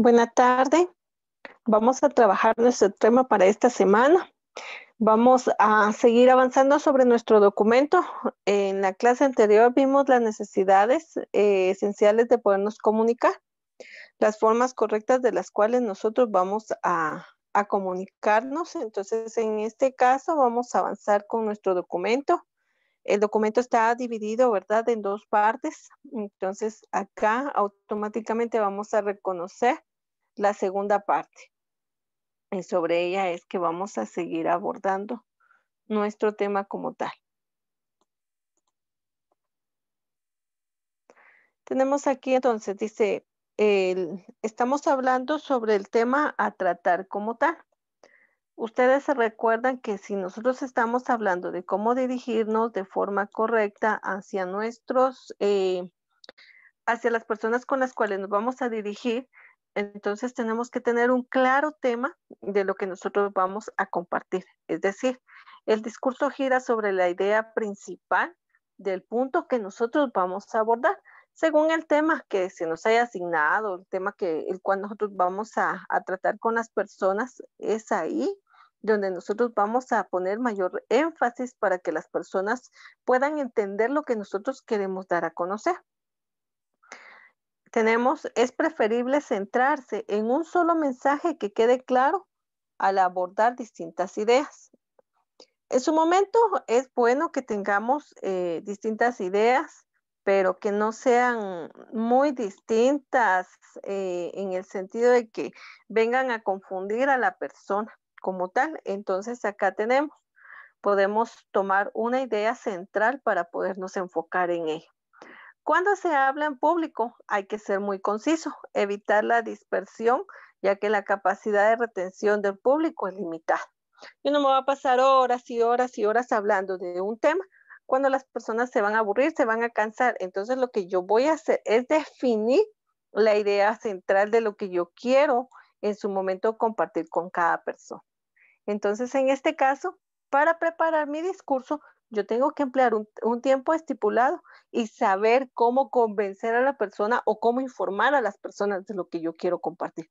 Buenas tardes, Vamos a trabajar nuestro tema para esta semana. Vamos a seguir avanzando sobre nuestro documento. En la clase anterior vimos las necesidades eh, esenciales de podernos comunicar, las formas correctas de las cuales nosotros vamos a comunicarnos. Entonces, en este caso, vamos a avanzar con nuestro documento. El documento está dividido, ¿verdad?, en dos partes. Entonces, acá automáticamente vamos a reconocer la segunda parte y eh, sobre ella es que vamos a seguir abordando nuestro tema como tal. Tenemos aquí entonces, dice, estamos hablando sobre el tema a tratar como tal. Ustedes se recuerdan que si nosotros estamos hablando de cómo dirigirnos de forma correcta hacia nuestros, eh, hacia las personas con las cuales nos vamos a dirigir, entonces tenemos que tener un claro tema de lo que nosotros vamos a compartir. Es decir, el discurso gira sobre la idea principal del punto que nosotros vamos a abordar, según el tema que se nos haya asignado, el tema que el cual nosotros vamos a, a tratar con las personas, es ahí donde nosotros vamos a poner mayor énfasis para que las personas puedan entender lo que nosotros queremos dar a conocer es preferible centrarse en un solo mensaje que quede claro al abordar distintas ideas. En su momento es bueno que tengamos eh, distintas ideas, pero que no sean muy distintas eh, en el sentido de que vengan a confundir a la persona como tal. Entonces acá tenemos, podemos tomar una idea central para podernos enfocar en ella. Cuando se habla en público hay que ser muy conciso, evitar la dispersión, ya que la capacidad de retención del público es limitada. Yo no me voy a pasar horas y horas y horas hablando de un tema. Cuando las personas se van a aburrir, se van a cansar. Entonces lo que yo voy a hacer es definir la idea central de lo que yo quiero en su momento compartir con cada persona. Entonces, en este caso, para preparar mi discurso, yo tengo que emplear un, tiempo estipulado y saber cómo convencer a la persona o cómo informar a las personas de lo que yo quiero compartir.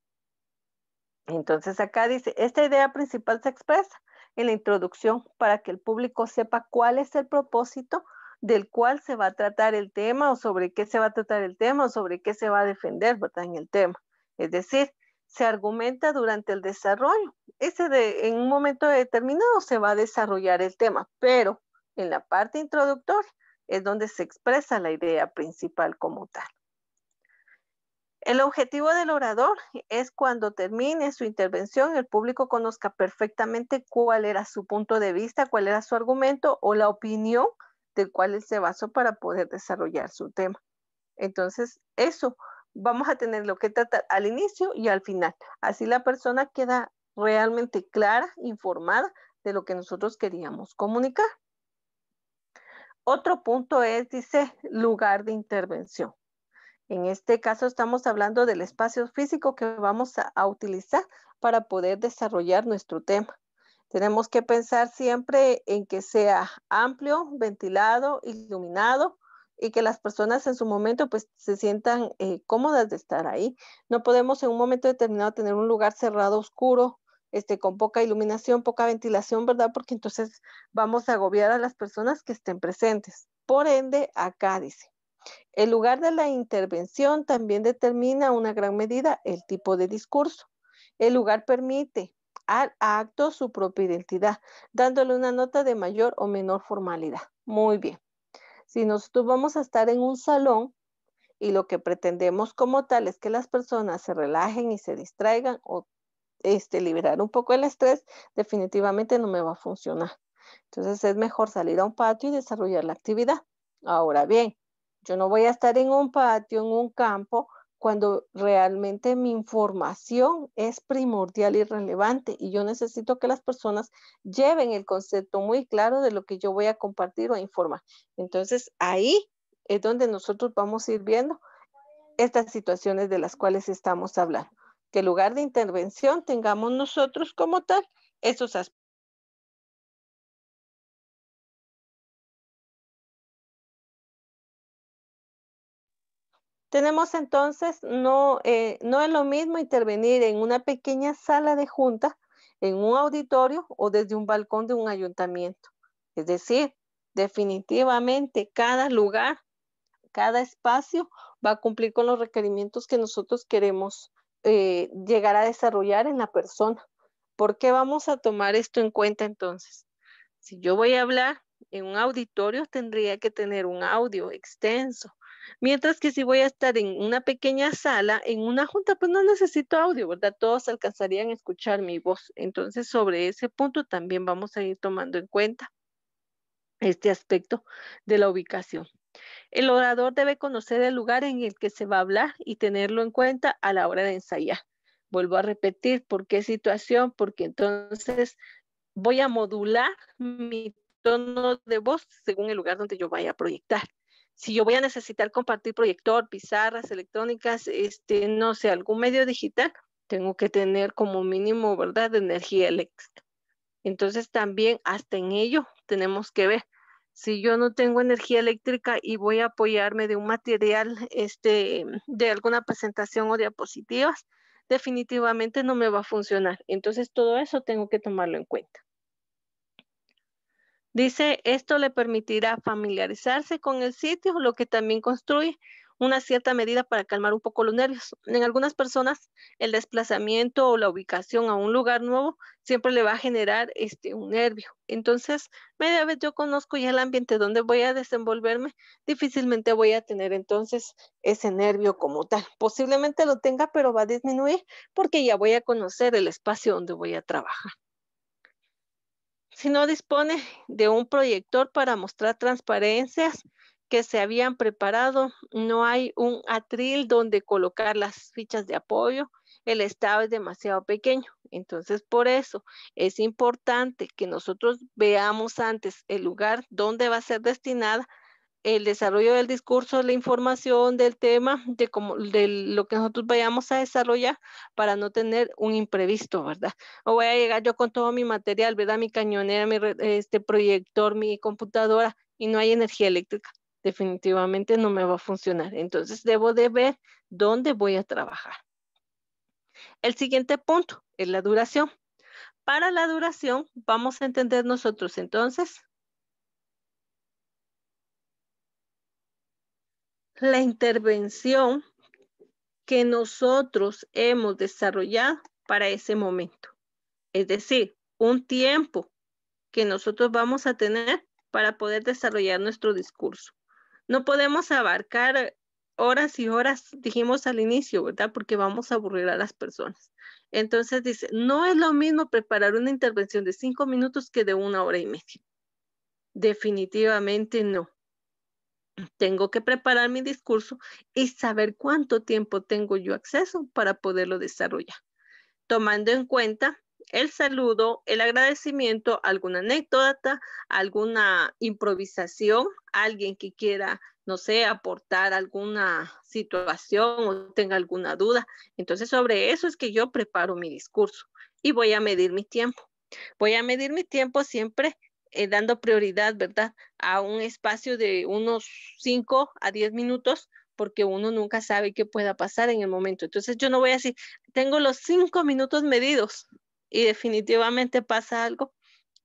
Entonces acá dice, esta idea principal se expresa en la introducción para que el público sepa cuál es el propósito del cual se va a tratar el tema o sobre qué se va a tratar el tema o sobre qué se va a defender ¿verdad? en el tema. Es decir, se argumenta durante el desarrollo. Ese de, en un momento determinado se va a desarrollar el tema, pero en la parte introductor es donde se expresa la idea principal como tal. El objetivo del orador es cuando termine su intervención, el público conozca perfectamente cuál era su punto de vista, cuál era su argumento o la opinión del cual él se basó para poder desarrollar su tema. Entonces, eso vamos a tener lo que tratar al inicio y al final. Así la persona queda realmente clara, informada de lo que nosotros queríamos comunicar. Otro punto es, dice, lugar de intervención. En este caso estamos hablando del espacio físico que vamos a, utilizar para poder desarrollar nuestro tema. Tenemos que pensar siempre en que sea amplio, ventilado, iluminado, y que las personas en su momento pues se sientan eh, cómodas de estar ahí. No podemos en un momento determinado tener un lugar cerrado, oscuro, este, con poca iluminación, poca ventilación, ¿verdad? Porque entonces vamos a agobiar a las personas que estén presentes. Por ende, acá dice, el lugar de la intervención también determina una gran medida el tipo de discurso. El lugar permite al acto su propia identidad, dándole una nota de mayor o menor formalidad. Muy bien. Si nosotros vamos a estar en un salón y lo que pretendemos como tal es que las personas se relajen y se distraigan o este, liberar un poco el estrés, definitivamente no me va a funcionar. Entonces es mejor salir a un patio y desarrollar la actividad. Ahora bien, yo no voy a estar en un patio, en un campo, cuando realmente mi información es primordial y relevante y yo necesito que las personas lleven el concepto muy claro de lo que yo voy a compartir o informar. Entonces ahí es donde nosotros vamos a ir viendo estas situaciones de las cuales estamos hablando que lugar de intervención tengamos nosotros como tal esos aspectos. Tenemos entonces, no, eh, no es lo mismo intervenir en una pequeña sala de junta, en un auditorio o desde un balcón de un ayuntamiento. Es decir, definitivamente cada lugar, cada espacio va a cumplir con los requerimientos que nosotros queremos eh, llegar a desarrollar en la persona. ¿Por qué vamos a tomar esto en cuenta entonces? Si yo voy a hablar en un auditorio, tendría que tener un audio extenso. Mientras que si voy a estar en una pequeña sala, en una junta, pues no necesito audio, ¿verdad? Todos alcanzarían a escuchar mi voz. Entonces, sobre ese punto también vamos a ir tomando en cuenta este aspecto de la ubicación. El orador debe conocer el lugar en el que se va a hablar y tenerlo en cuenta a la hora de ensayar. Vuelvo a repetir, ¿por qué situación? Porque entonces voy a modular mi tono de voz según el lugar donde yo vaya a proyectar. Si yo voy a necesitar compartir proyector, pizarras electrónicas, este, no sé, algún medio digital, tengo que tener como mínimo, ¿verdad?, de energía eléctrica. Entonces también hasta en ello tenemos que ver si yo no tengo energía eléctrica y voy a apoyarme de un material, este, de alguna presentación o diapositivas, definitivamente no me va a funcionar. Entonces todo eso tengo que tomarlo en cuenta. Dice, esto le permitirá familiarizarse con el sitio, lo que también construye una cierta medida para calmar un poco los nervios. En algunas personas, el desplazamiento o la ubicación a un lugar nuevo siempre le va a generar este, un nervio. Entonces, media vez yo conozco ya el ambiente donde voy a desenvolverme, difícilmente voy a tener entonces ese nervio como tal. Posiblemente lo tenga, pero va a disminuir porque ya voy a conocer el espacio donde voy a trabajar. Si no dispone de un proyector para mostrar transparencias, que se habían preparado, no hay un atril donde colocar las fichas de apoyo, el estado es demasiado pequeño. Entonces, por eso es importante que nosotros veamos antes el lugar donde va a ser destinada el desarrollo del discurso, la información del tema, de, como, de lo que nosotros vayamos a desarrollar para no tener un imprevisto, ¿verdad? O voy a llegar yo con todo mi material, ¿verdad? Mi cañonera, mi este proyector, mi computadora y no hay energía eléctrica definitivamente no me va a funcionar. Entonces debo de ver dónde voy a trabajar. El siguiente punto es la duración. Para la duración vamos a entender nosotros entonces la intervención que nosotros hemos desarrollado para ese momento. Es decir, un tiempo que nosotros vamos a tener para poder desarrollar nuestro discurso no podemos abarcar horas y horas, dijimos al inicio, ¿verdad? Porque vamos a aburrir a las personas. Entonces dice, no es lo mismo preparar una intervención de cinco minutos que de una hora y media. Definitivamente no. Tengo que preparar mi discurso y saber cuánto tiempo tengo yo acceso para poderlo desarrollar, tomando en cuenta el saludo, el agradecimiento, alguna anécdota, alguna improvisación, alguien que quiera, no sé, aportar alguna situación o tenga alguna duda. Entonces, sobre eso es que yo preparo mi discurso y voy a medir mi tiempo. Voy a medir mi tiempo siempre eh, dando prioridad, ¿verdad? A un espacio de unos 5 a 10 minutos porque uno nunca sabe qué pueda pasar en el momento. Entonces yo no voy a decir, tengo los cinco minutos medidos y definitivamente pasa algo.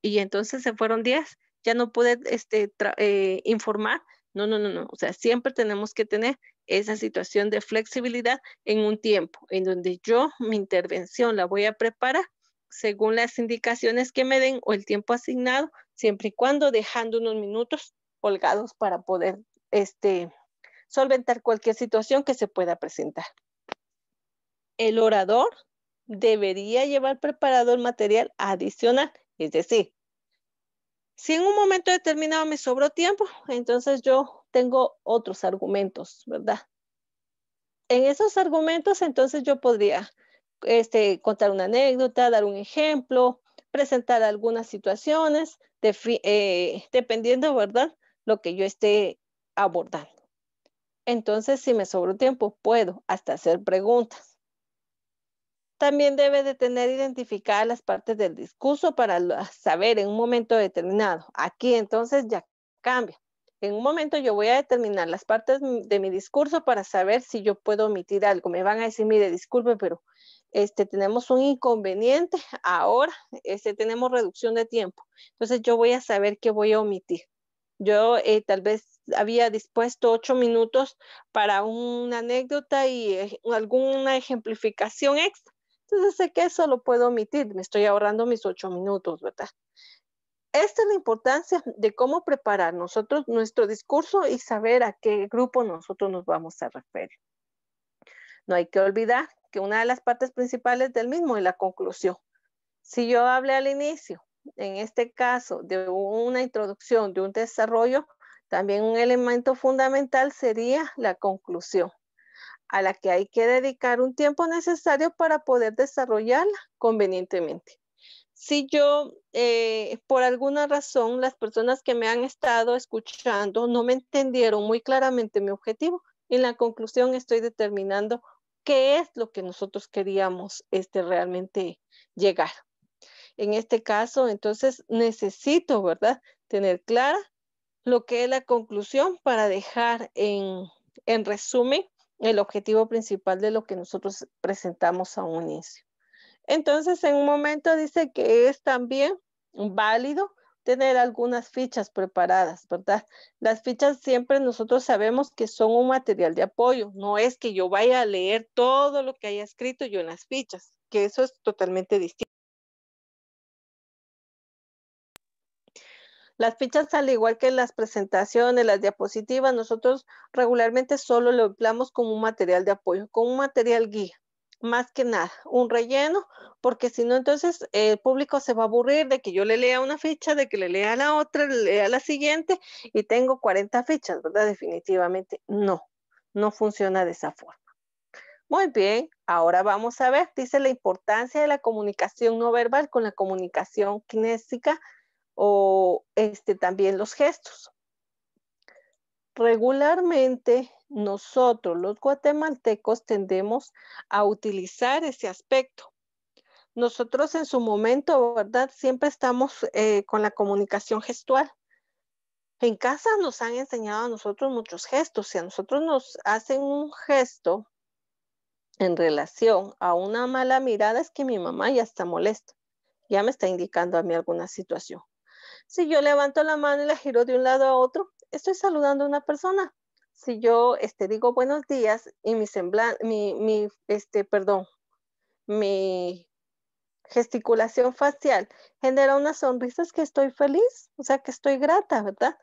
Y entonces se fueron días ya no pude este, eh, informar. No, no, no, no. O sea, siempre tenemos que tener esa situación de flexibilidad en un tiempo en donde yo mi intervención la voy a preparar según las indicaciones que me den o el tiempo asignado, siempre y cuando dejando unos minutos holgados para poder este, solventar cualquier situación que se pueda presentar. El orador debería llevar preparado el material adicional. Es decir, si en un momento determinado me sobró tiempo, entonces yo tengo otros argumentos, ¿verdad? En esos argumentos, entonces yo podría este, contar una anécdota, dar un ejemplo, presentar algunas situaciones, eh, dependiendo, ¿verdad? Lo que yo esté abordando. Entonces, si me sobró tiempo, puedo hasta hacer preguntas. También debe de tener identificadas las partes del discurso para saber en un momento determinado. Aquí entonces ya cambia. En un momento yo voy a determinar las partes de mi discurso para saber si yo puedo omitir algo. Me van a decir, mire, disculpe, pero este, tenemos un inconveniente ahora, este, tenemos reducción de tiempo. Entonces yo voy a saber qué voy a omitir. Yo eh, tal vez había dispuesto ocho minutos para una anécdota y eh, alguna ejemplificación extra. Entonces sé que eso lo puedo omitir, me estoy ahorrando mis ocho minutos, ¿verdad? Esta es la importancia de cómo preparar nosotros nuestro discurso y saber a qué grupo nosotros nos vamos a referir. No hay que olvidar que una de las partes principales del mismo es la conclusión. Si yo hablé al inicio, en este caso, de una introducción, de un desarrollo, también un elemento fundamental sería la conclusión a la que hay que dedicar un tiempo necesario para poder desarrollarla convenientemente. Si yo, eh, por alguna razón, las personas que me han estado escuchando no me entendieron muy claramente mi objetivo, en la conclusión estoy determinando qué es lo que nosotros queríamos este, realmente llegar. En este caso, entonces, necesito, ¿verdad?, tener clara lo que es la conclusión para dejar en, en resumen el objetivo principal de lo que nosotros presentamos a un inicio. Entonces, en un momento dice que es también válido tener algunas fichas preparadas, ¿verdad? Las fichas siempre nosotros sabemos que son un material de apoyo, no es que yo vaya a leer todo lo que haya escrito yo en las fichas, que eso es totalmente distinto. Las fichas, al igual que las presentaciones, las diapositivas, nosotros regularmente solo lo empleamos como un material de apoyo, como un material guía, más que nada, un relleno, porque si no, entonces el público se va a aburrir de que yo le lea una ficha, de que le lea la otra, lea la siguiente y tengo 40 fichas, ¿verdad? Definitivamente no, no funciona de esa forma. Muy bien, ahora vamos a ver, dice la importancia de la comunicación no verbal con la comunicación kinésica o este, también los gestos. Regularmente nosotros los guatemaltecos tendemos a utilizar ese aspecto. Nosotros en su momento, ¿verdad? Siempre estamos eh, con la comunicación gestual. En casa nos han enseñado a nosotros muchos gestos. Si a nosotros nos hacen un gesto en relación a una mala mirada, es que mi mamá ya está molesta, ya me está indicando a mí alguna situación. Si yo levanto la mano y la giro de un lado a otro, estoy saludando a una persona. Si yo este, digo buenos días y mi semblante, mi, este, perdón, mi gesticulación facial genera una sonrisa, que estoy feliz, o sea, que estoy grata, ¿verdad?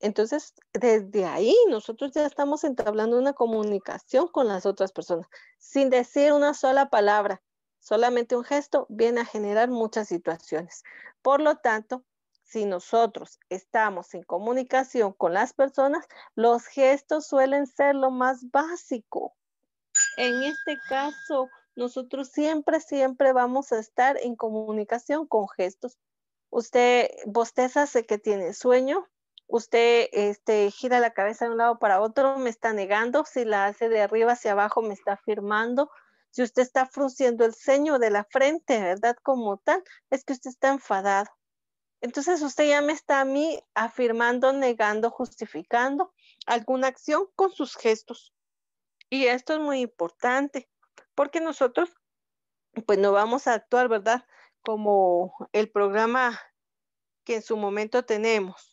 Entonces, desde ahí nosotros ya estamos entablando una comunicación con las otras personas, sin decir una sola palabra, solamente un gesto viene a generar muchas situaciones. Por lo tanto, si nosotros estamos en comunicación con las personas, los gestos suelen ser lo más básico. En este caso, nosotros siempre, siempre vamos a estar en comunicación con gestos. Usted bosteza, sé que tiene sueño. Usted este, gira la cabeza de un lado para otro, me está negando. Si la hace de arriba hacia abajo, me está afirmando. Si usted está frunciendo el ceño de la frente, ¿verdad? Como tal, es que usted está enfadado entonces usted ya me está a mí afirmando, negando, justificando alguna acción con sus gestos. Y esto es muy importante, porque nosotros, pues no vamos a actuar, ¿verdad? Como el programa que en su momento tenemos.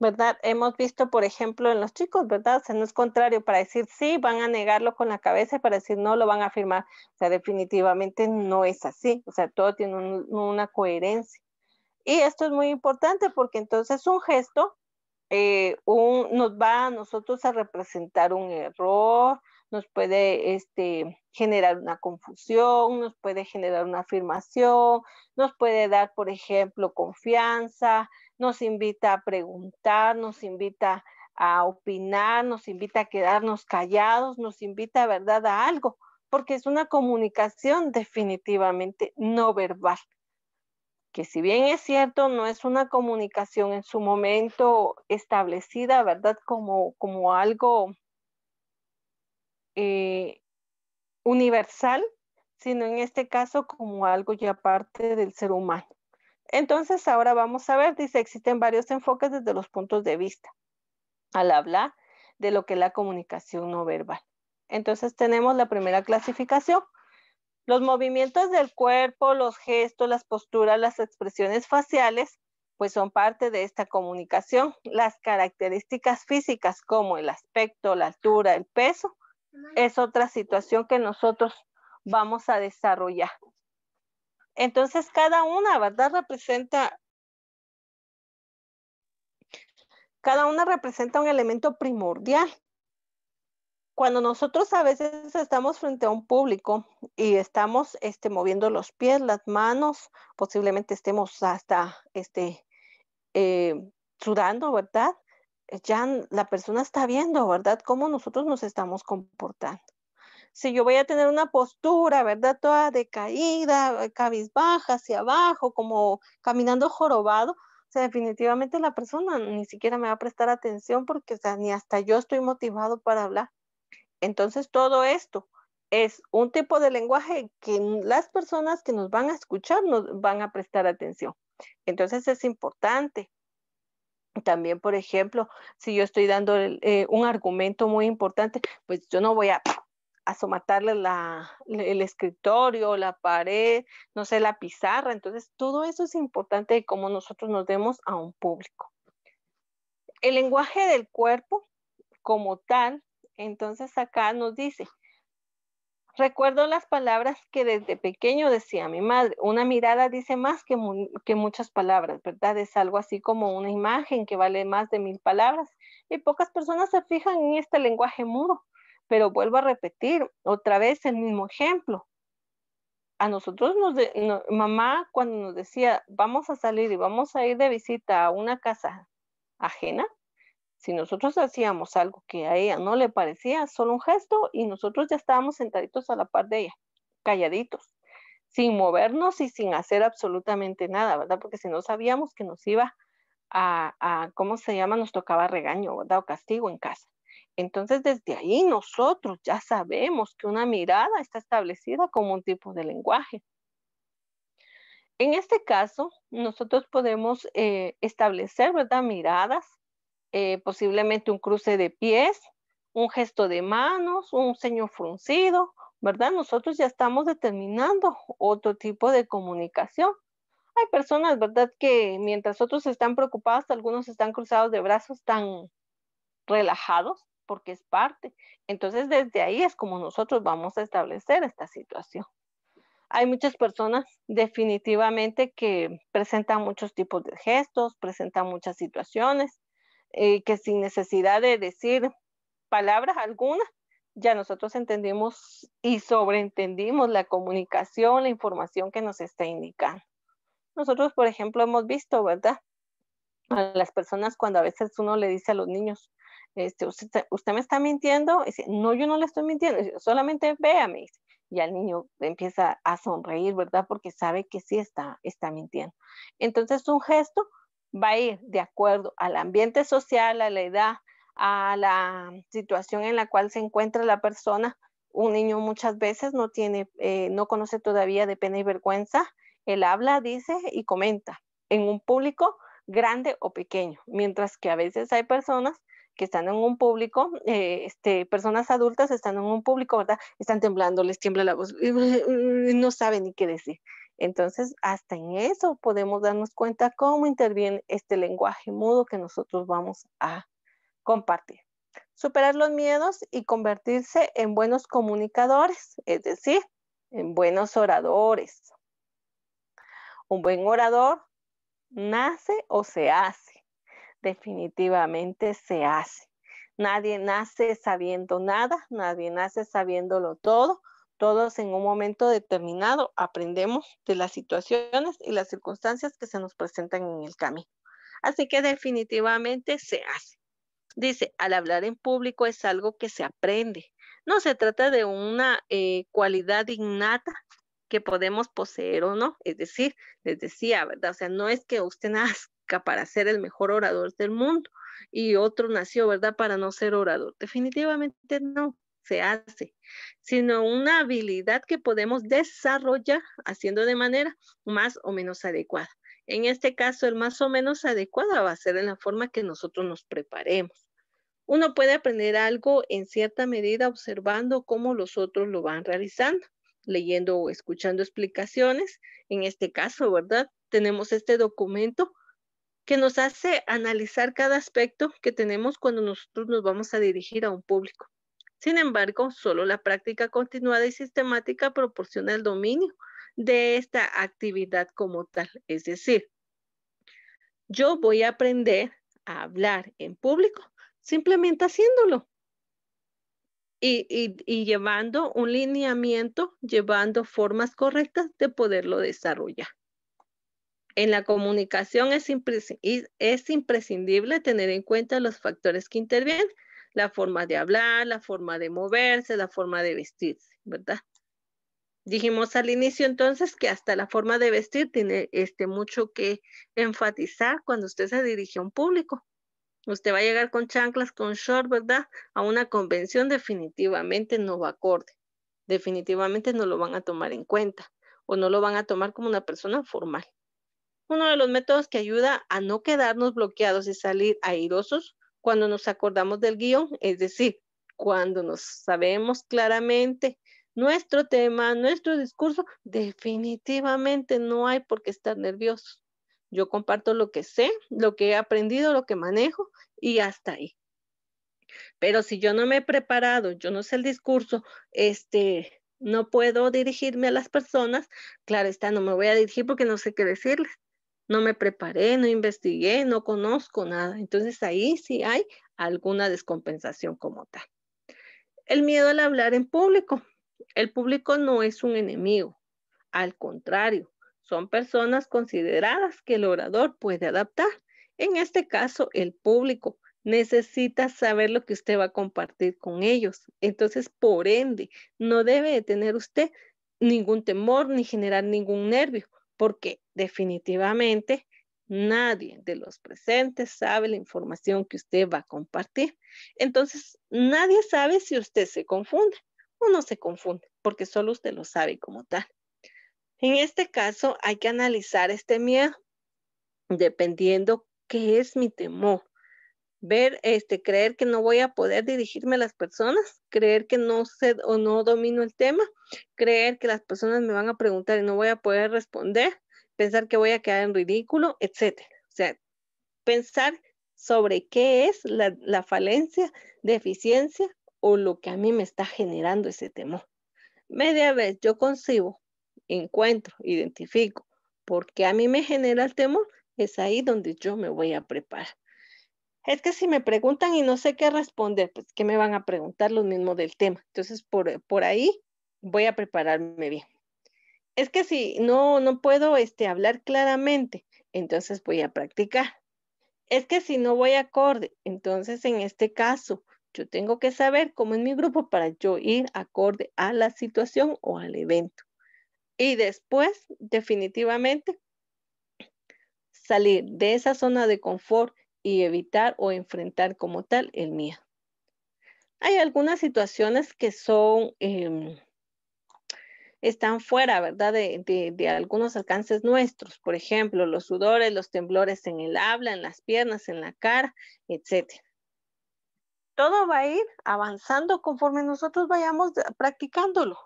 ¿verdad? Hemos visto, por ejemplo, en los chicos, ¿verdad? O sea, no es contrario, para decir sí, van a negarlo con la cabeza y para decir no, lo van a afirmar. O sea, definitivamente no es así. O sea, todo tiene una coherencia. Y esto es muy importante porque entonces un gesto eh, nos va a nosotros a representar un error, nos puede este, generar una confusión, nos puede generar una afirmación, nos puede dar, por ejemplo, confianza, nos invita a preguntar, nos invita a opinar, nos invita a quedarnos callados, nos invita, ¿verdad?, a algo, porque es una comunicación definitivamente no verbal, que si bien es cierto, no es una comunicación en su momento establecida, ¿verdad?, como, como algo eh, universal, sino en este caso como algo ya parte del ser humano. Entonces, ahora vamos a ver, dice, existen varios enfoques desde los puntos de vista al hablar de lo que es la comunicación no verbal. Entonces, tenemos la primera clasificación. Los movimientos del cuerpo, los gestos, las posturas, las expresiones faciales, pues son parte de esta comunicación. Las características físicas como el aspecto, la altura, el peso, es otra situación que nosotros vamos a desarrollar. Entonces, cada una, ¿verdad? Representa, cada una representa un elemento primordial. Cuando nosotros a veces estamos frente a un público y estamos este, moviendo los pies, las manos, posiblemente estemos hasta este, eh, sudando, ¿verdad? Ya la persona está viendo, ¿verdad? Cómo nosotros nos estamos comportando si yo voy a tener una postura, ¿verdad? Toda de decaída, eh, cabizbaja, hacia abajo, como caminando jorobado, o sea, definitivamente la persona ni siquiera me va a prestar atención porque, sea, ni hasta yo estoy motivado para hablar. Entonces, todo esto es un tipo de lenguaje que las personas que nos van a escuchar nos van a prestar atención. Entonces, es importante. También, por ejemplo, si yo estoy dando eh, un argumento muy importante, pues yo no voy a asomatarle la, el escritorio, la pared, no sé, la pizarra. Entonces, todo eso es importante de cómo nosotros nos demos a un público. El lenguaje del cuerpo como tal, entonces acá nos dice, recuerdo las palabras que desde pequeño decía mi madre, una mirada dice más que, que muchas palabras, ¿verdad? Es algo así como una imagen que vale más de mil palabras y pocas personas se fijan en este lenguaje mudo pero vuelvo a repetir, otra vez el mismo ejemplo. A nosotros, nos de, mamá, cuando nos decía, vamos a salir y vamos a ir de visita a una casa ajena, si nosotros hacíamos algo que a ella no le parecía, solo un gesto, y nosotros ya estábamos sentaditos a la par de ella, calladitos, sin movernos y sin hacer absolutamente nada, ¿verdad? Porque si no sabíamos que nos iba a, a ¿cómo se llama? Nos tocaba regaño, ¿verdad? O castigo en casa. Entonces, desde ahí nosotros ya sabemos que una mirada está establecida como un tipo de lenguaje. En este caso, nosotros podemos eh, establecer, ¿verdad? Miradas, eh, posiblemente un cruce de pies, un gesto de manos, un ceño fruncido, ¿verdad? Nosotros ya estamos determinando otro tipo de comunicación. Hay personas, ¿verdad? Que mientras otros están preocupados, algunos están cruzados de brazos tan relajados, porque es parte. Entonces, desde ahí es como nosotros vamos a establecer esta situación. Hay muchas personas definitivamente que presentan muchos tipos de gestos, presentan muchas situaciones, eh, que sin necesidad de decir palabras alguna, ya nosotros entendimos y sobreentendimos la comunicación, la información que nos está indicando. Nosotros, por ejemplo, hemos visto, ¿verdad? A las personas cuando a veces uno le dice a los niños, este, usted, me está mintiendo, no, yo no le estoy mintiendo, solamente véame, y el niño empieza a sonreír, ¿verdad? Porque sabe que sí está, está mintiendo. Entonces, un gesto va a ir de acuerdo al ambiente social, a la edad, a la situación en la cual se encuentra la persona. Un niño muchas veces no tiene, eh, no conoce todavía de pena y vergüenza. Él habla, dice y comenta en un público grande o pequeño, mientras que a veces hay personas que están en un público, eh, este, personas adultas están en un público, ¿verdad? Están temblando, les tiembla la voz, no saben ni qué decir. Entonces, hasta en eso podemos darnos cuenta cómo interviene este lenguaje mudo que nosotros vamos a compartir. Superar los miedos y convertirse en buenos comunicadores, es decir, en buenos oradores. Un buen orador nace o se hace definitivamente se hace. Nadie nace sabiendo nada, nadie nace sabiéndolo todo. Todos en un momento determinado aprendemos de las situaciones y las circunstancias que se nos presentan en el camino. Así que definitivamente se hace. Dice, al hablar en público es algo que se aprende. No se trata de una eh, cualidad innata que podemos poseer o no. Es decir, les decía, ¿verdad? O sea, no es que usted nazca para ser el mejor orador del mundo y otro nació, ¿verdad?, para no ser orador. Definitivamente no se hace, sino una habilidad que podemos desarrollar haciendo de manera más o menos adecuada. En este caso, el más o menos adecuado va a ser en la forma que nosotros nos preparemos. Uno puede aprender algo en cierta medida observando cómo los otros lo van realizando, leyendo o escuchando explicaciones. En este caso, ¿verdad? Tenemos este documento que nos hace analizar cada aspecto que tenemos cuando nosotros nos vamos a dirigir a un público. Sin embargo, solo la práctica continuada y sistemática proporciona el dominio de esta actividad como tal. Es decir, yo voy a aprender a hablar en público simplemente haciéndolo y, y llevando un lineamiento, llevando formas correctas de poderlo desarrollar. En la comunicación es, imprescindible tener en cuenta los factores que intervienen, la forma de hablar, la forma de moverse, la forma de vestirse, ¿verdad? Dijimos al inicio entonces que hasta la forma de vestir tiene este, mucho que enfatizar cuando usted se dirige a un público. Usted va a llegar con chanclas, con short, ¿verdad? A una convención definitivamente no va acorde. Definitivamente no lo van a tomar en cuenta o no lo van a tomar como una persona formal. Uno de los métodos que ayuda a no quedarnos bloqueados y salir airosos cuando nos acordamos del guión, es decir, cuando nos sabemos claramente nuestro tema, nuestro discurso, definitivamente no hay por qué estar nervioso. Yo comparto lo que sé, lo que he aprendido, lo que manejo y hasta ahí. Pero si yo no me he preparado, yo no sé el discurso, este, no puedo dirigirme a las personas, claro está, no me voy a dirigir porque no sé qué decirles no me preparé, no investigué, no conozco nada. Entonces ahí sí hay alguna descompensación como tal. El miedo al hablar en público. El público no es un enemigo, al contrario, son personas consideradas que el orador puede adaptar. En este caso, el público necesita saber lo que usted va a compartir con ellos. Entonces, por ende, no debe de tener usted ningún temor ni generar ningún nervio, porque definitivamente nadie de los presentes sabe la información que usted va a compartir. Entonces, nadie sabe si usted se confunde o no se confunde, porque solo usted lo sabe como tal. En este caso, hay que analizar este miedo dependiendo qué es mi temor ver, este, creer que no voy a poder dirigirme a las personas, creer que no sé o no domino el tema, creer que las personas me van a preguntar y no voy a poder responder, pensar que voy a quedar en ridículo, etcétera. O sea, pensar sobre qué es la, la falencia, deficiencia o lo que a mí me está generando ese temor. Media vez yo concibo, encuentro, identifico por qué a mí me genera el temor, es ahí donde yo me voy a preparar es que si me preguntan y no sé qué responder, pues que me van a preguntar lo mismo del tema. Entonces, por, ahí voy a prepararme bien. Es que si no, no puedo este, hablar claramente, entonces voy a practicar. Es que si no voy acorde, entonces en este caso, yo tengo que saber cómo es mi grupo para yo ir acorde a la situación o al evento. Y después, definitivamente, salir de esa zona de confort y evitar o enfrentar como tal el mía. Hay algunas situaciones que son, em, están fuera, ¿verdad? De, de, algunos alcances nuestros, por ejemplo, los sudores, los temblores en el habla, en las piernas, en la cara, etc. Todo va a ir avanzando conforme nosotros vayamos practicándolo.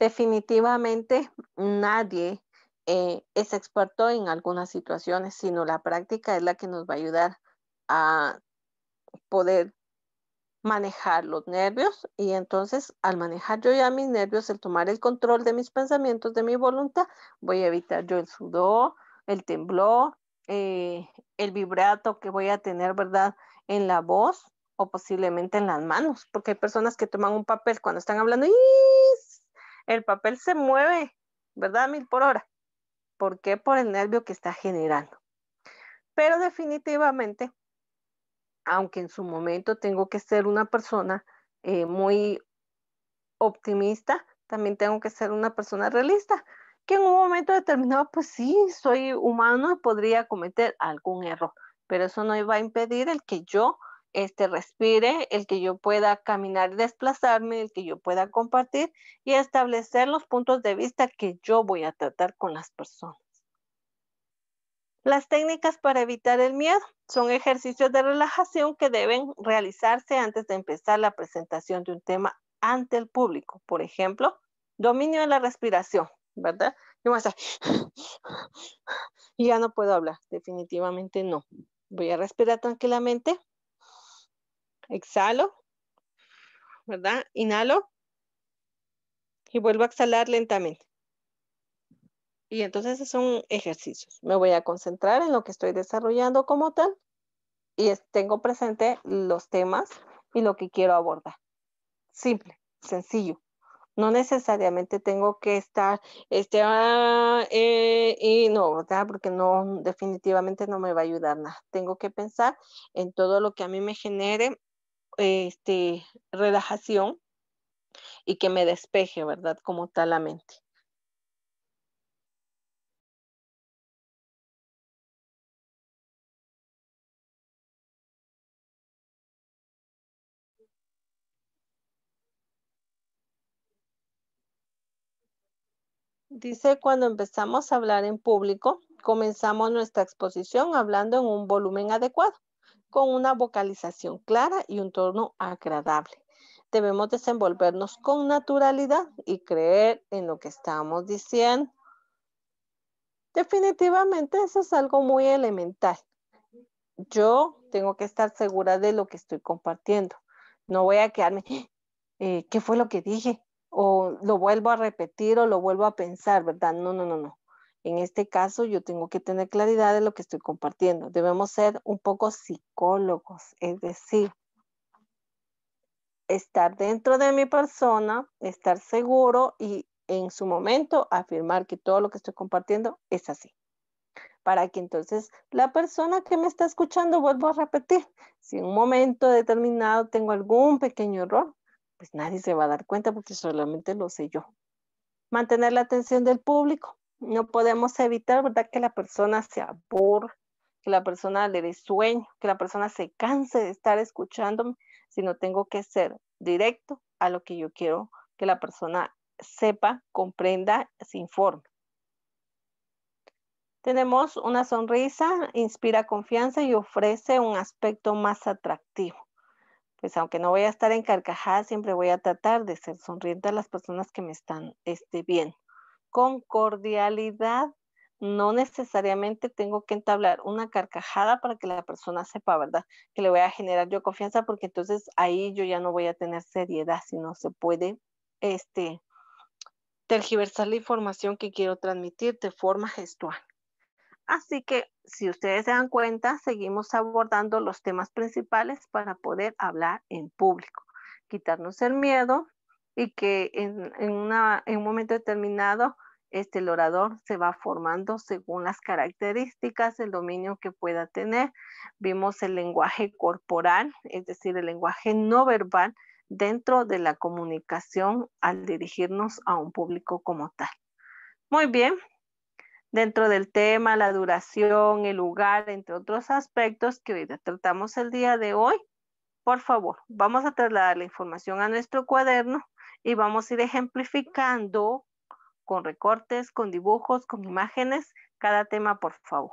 Definitivamente nadie eh, es experto en algunas situaciones, sino la práctica es la que nos va a ayudar a poder manejar los nervios y entonces al manejar yo ya mis nervios, el tomar el control de mis pensamientos, de mi voluntad, voy a evitar yo el sudor, el temblor, eh, el vibrato que voy a tener, ¿verdad? En la voz o posiblemente en las manos, porque hay personas que toman un papel cuando están hablando y el papel se mueve, ¿verdad? Mil por hora. ¿Por qué? Por el nervio que está generando. Pero definitivamente, aunque en su momento tengo que ser una persona eh, muy optimista, también tengo que ser una persona realista, que en un momento determinado, pues sí, soy humano y podría cometer algún error, pero eso no iba a impedir el que yo este, respire, el que yo pueda caminar desplazarme, el que yo pueda compartir y establecer los puntos de vista que yo voy a tratar con las personas. Las técnicas para evitar el miedo son ejercicios de relajación que deben realizarse antes de empezar la presentación de un tema ante el público. Por ejemplo, dominio de la respiración, ¿verdad? Yo y ya no puedo hablar, definitivamente no. Voy a respirar tranquilamente exhalo, ¿verdad? Inhalo y vuelvo a exhalar lentamente. Y entonces son ejercicios. Me voy a concentrar en lo que estoy desarrollando como tal y tengo presente los temas y lo que quiero abordar. Simple, sencillo. No necesariamente tengo que estar, este, ah, eh, y no, Porque no, definitivamente no me va a ayudar nada. Tengo que pensar en todo lo que a mí me genere este, relajación y que me despeje, ¿verdad? Como tal la mente. Dice, cuando empezamos a hablar en público, comenzamos nuestra exposición hablando en un volumen adecuado con una vocalización clara y un tono agradable. Debemos desenvolvernos con naturalidad y creer en lo que estamos diciendo. Definitivamente eso es algo muy elemental. Yo tengo que estar segura de lo que estoy compartiendo. No voy a quedarme, eh, ¿qué fue lo que dije? O lo vuelvo a repetir o lo vuelvo a pensar, ¿verdad? No, no, no, no. En este caso, yo tengo que tener claridad de lo que estoy compartiendo. Debemos ser un poco psicólogos, es decir, estar dentro de mi persona, estar seguro y en su momento afirmar que todo lo que estoy compartiendo es así. Para que entonces la persona que me está escuchando vuelvo a repetir. Si en un momento determinado tengo algún pequeño error, pues nadie se va a dar cuenta porque solamente lo sé yo. Mantener la atención del público no podemos evitar, ¿verdad? Que la persona se aburra, que la persona le dé sueño, que la persona se canse de estar escuchándome, sino tengo que ser directo a lo que yo quiero que la persona sepa, comprenda, se informe. Tenemos una sonrisa, inspira confianza y ofrece un aspecto más atractivo. Pues aunque no voy a estar en siempre voy a tratar de ser sonriente a las personas que me están este, viendo con cordialidad. No necesariamente tengo que entablar una carcajada para que la persona sepa, ¿verdad? Que le voy a generar yo confianza porque entonces ahí yo ya no voy a tener seriedad, si no se puede este, tergiversar la información que quiero transmitir de forma gestual. Así que, si ustedes se dan cuenta, seguimos abordando los temas principales para poder hablar en público. Quitarnos el miedo, y que en, en, una, en un momento determinado este, el orador se va formando según las características, el dominio que pueda tener. Vimos el lenguaje corporal, es decir, el lenguaje no verbal dentro de la comunicación al dirigirnos a un público como tal. Muy bien, dentro del tema, la duración, el lugar, entre otros aspectos que hoy tratamos el día de hoy, por favor, vamos a trasladar la información a nuestro cuaderno y vamos a ir ejemplificando con recortes, con dibujos, con imágenes, cada tema, por favor.